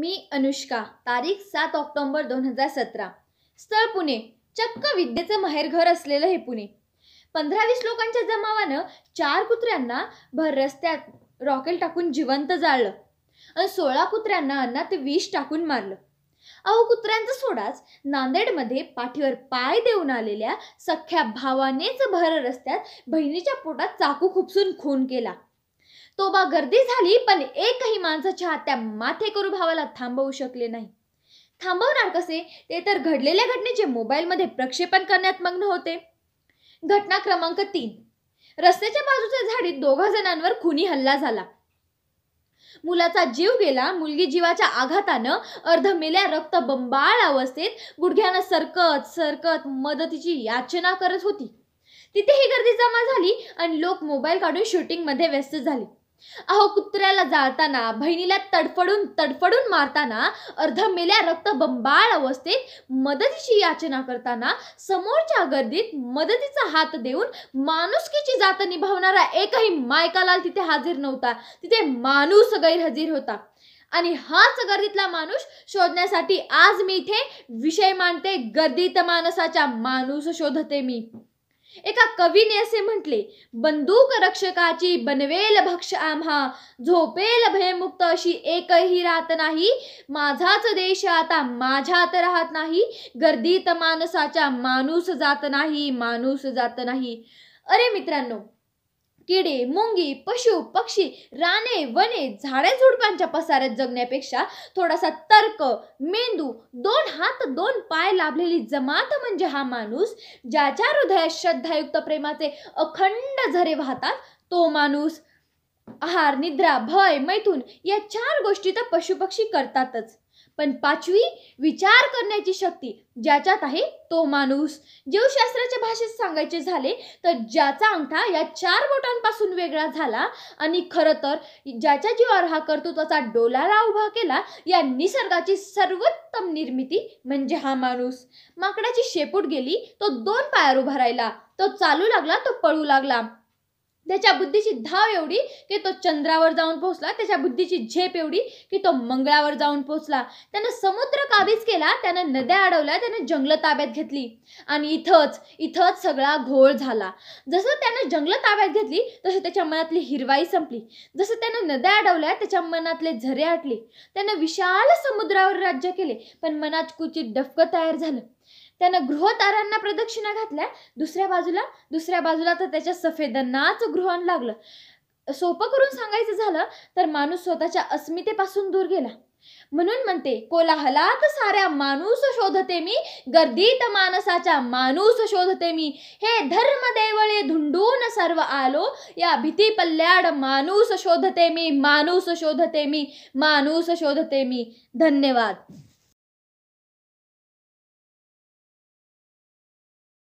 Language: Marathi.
मी अनुष्का तारीख सात ऑक्टोंबर दोन हजार सतरा स्थळ पुणे चक्क विद्येचं माहेरघर असलेलं हे पुणे पंधरावीस लोकांच्या जमावानं चार कुत्र्यांना भर रस्त्यात रॉकेल टाकून जिवंत जाळलं आणि सोळा कुत्र्यांना अन्नात विष टाकून मारलं अहो कुत्र्यांचा सोडाच नांदेडमध्ये पाठीवर पाय देऊन आलेल्या सख्या भावानेच भर रस्त्यात बहिणीच्या पोटात चाकू खुपसून खून केला तोबा गर्दी झाली पण एकही माणसाच्या माथे माथेकरू भावाला थांबवू शकले नाही थांबवणार कसे ते तर घडलेल्या घटनेचे मोबाईलमध्ये प्रक्षेपण करण्यात मग्न होते घटना क्रमांक तीन रस्त्याच्या बाजूच्या झाडीत दोघा जणांवर खुनी हल्ला झाला मुलाचा जीव गेला मुलगी जीवाच्या आघातानं अर्ध मेल्या रक्त बंबाळ अवस्थेत गुडघ्यानं सरकत सरकत मदतीची याचना करत होती तिथे ही गर्दी जमा झाली आणि लोक मोबाईल काढून शूटिंगमध्ये व्यस्त झाले अहो कुत्र्याला जाळताना बहिणीला तडफडून तडफडून मारताना अर्ध मेल्या बंबाळ अवस्थेत मदतीची याचना करताना समोरच्या गर्दीत मदतीचा हात देऊन माणुसकीची जात निभावणारा एकही मायकालाल तिथे हाजीर नव्हता तिथे माणूस गैरहजीर होता आणि हाच गर्दीतला माणूस शोधण्यासाठी आज मी इथे विषय मानते गर्दीत माणसाच्या माणूस शोधते मी एका कवीने असे म्हटले बंदूक रक्षकाची बनवेल भक्ष आम्हा झोपेल भयमुक्त अशी एकही राहत नाही माझाच देश आता माझ्यात राहत नाही गर्दीत माणसाच्या माणूस जात नाही माणूस जात नाही अरे मित्रांनो किडे मुंगी पशु पक्षी राणे वने झाडे झुडपांच्या पसाऱ्यात जगण्यापेक्षा थोडासा तर्क मेंदू दोन हात दोन पाय लाभलेली जमात म्हणजे हा माणूस ज्याच्या हृदयात श्रद्धायुक्त प्रेमाचे अखंड झरे वाहतात तो माणूस आहार निद्रा भय मैथून या चार गोष्टी तर पशुपक्षी करतातच पण पाचवी विचार करण्याची शक्ती ज्याच्यात आहे तो माणूस जीवशास्त्राच्या भाषेत सांगायचे झाले तर ज्याचा अंगठा या चार बोटांपासून वेगळा झाला आणि खरं तर ज्याच्या जीवावर हा त्याचा डोलारा उभा केला या निसर्गाची सर्वोत्तम निर्मिती म्हणजे हा माणूस माकडाची शेपूट गेली तो दोन पायावर उभा राहिला तो चालू लागला तो पळू लागला त्याच्या बुद्धीची धाव एवढी की तो चंद्रावर जाऊन पोहोचला त्याच्या बुद्धीची झेप एवढी की तो मंगळावर जाऊन पोहोचला त्यानं समुद्र काबीज केला त्यानं नद्या अडवल्या त्यानं जंगल ताब्यात घेतली आणि इथंच इथंच सगळा घोळ झाला जसं त्यानं जंगल ताब्यात घेतली तसं त्याच्या मनातली हिरवाई संपली जसं त्यानं नद्या अडवल्या त्याच्या मनातले झरे आटले त्यानं विशाल समुद्रावर राज्य केले पण मनात कुचित डफकं तयार झालं त्यानं गृहतारांना प्रदक्षिणा घातल्या दुसऱ्या बाजूला दुसऱ्या बाजूला तर त्याच्या सफेदनाच गृहण लागलं सोपं करून सांगायचं झालं तर माणूस स्वतःच्या अस्मितेपासून दूर गेला म्हणून म्हणते कोलाहलात साऱ्या माणूस शोधते मी गर्दीत माणसाच्या माणूस शोधते मी हे धर्म देवळे धुंडून सर्व आलो या भीती पल्ल्याड माणूस शोधते मी माणूस शोधते मी माणूस शोधते मी धन्यवाद